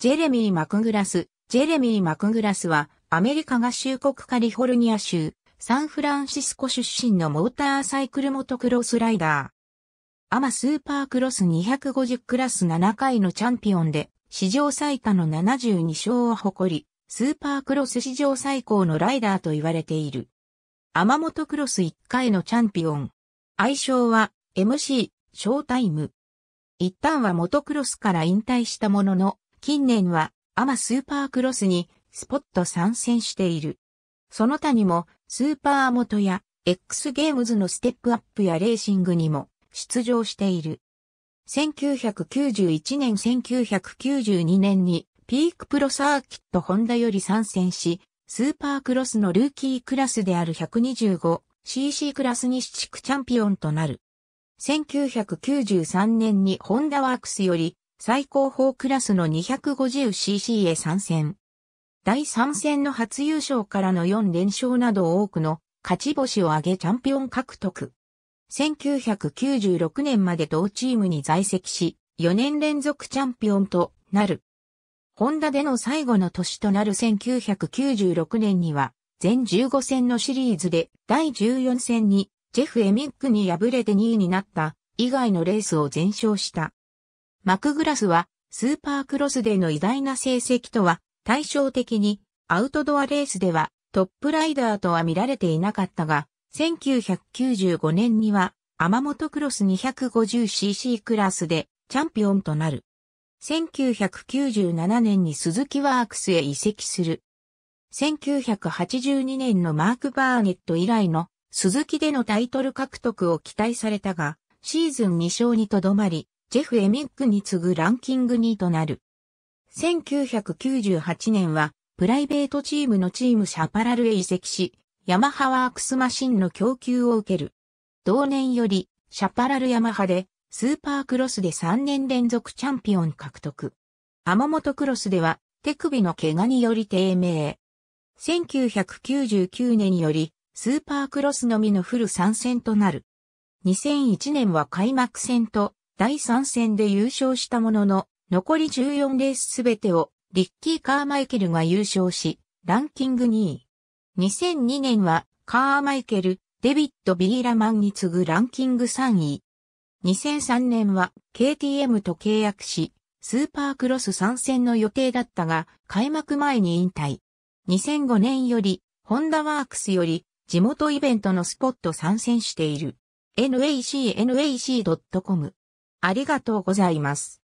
ジェレミー・マクグラス。ジェレミー・マクグラスは、アメリカ合衆国カリフォルニア州、サンフランシスコ出身のモーターサイクルモトクロスライダー。アマスーパークロス250クラス7回のチャンピオンで、史上最多の72勝を誇り、スーパークロス史上最高のライダーと言われている。アマモトクロス1回のチャンピオン。愛称は MC、ショータイム。一旦はモトクロスから引退したものの、近年はアマスーパークロスにスポット参戦している。その他にもスーパーモトや X ゲームズのステップアップやレーシングにも出場している。1991年1992年にピークプロサーキットホンダより参戦し、スーパークロスのルーキークラスである 125cc クラスに市区チャンピオンとなる。1993年にホンダワークスより最高峰クラスの 250cc へ参戦。第3戦の初優勝からの4連勝など多くの勝ち星を挙げチャンピオン獲得。1996年まで同チームに在籍し、4年連続チャンピオンとなる。ホンダでの最後の年となる1996年には、全15戦のシリーズで第14戦にジェフ・エミックに敗れて2位になった以外のレースを全勝した。マクグラスはスーパークロスでの偉大な成績とは対照的にアウトドアレースではトップライダーとは見られていなかったが、1995年には天トクロス 250cc クラスでチャンピオンとなる。1997年に鈴木ワークスへ移籍する。1982年のマーク・バーネット以来の鈴木でのタイトル獲得を期待されたが、シーズン2勝にとどまり、ジェフ・エミックに次ぐランキング2となる。1998年は、プライベートチームのチームシャパラルへ移籍し、ヤマハワークスマシンの供給を受ける。同年より、シャパラルヤマハで、スーパークロスで3年連続チャンピオン獲得。モ本クロスでは、手首の怪我により低迷。1999年より、スーパークロスのみのフル参戦となる。2001年は開幕戦と第3戦で優勝したものの、残り14レースすべてをリッキー・カーマイケルが優勝し、ランキング2位。2002年はカーマイケル、デビッド・ビーラマンに次ぐランキング3位。2003年は KTM と契約し、スーパークロス参戦の予定だったが、開幕前に引退。2005年より、ホンダワークスより、地元イベントのスポット参戦している。nac.nac.com ありがとうございます。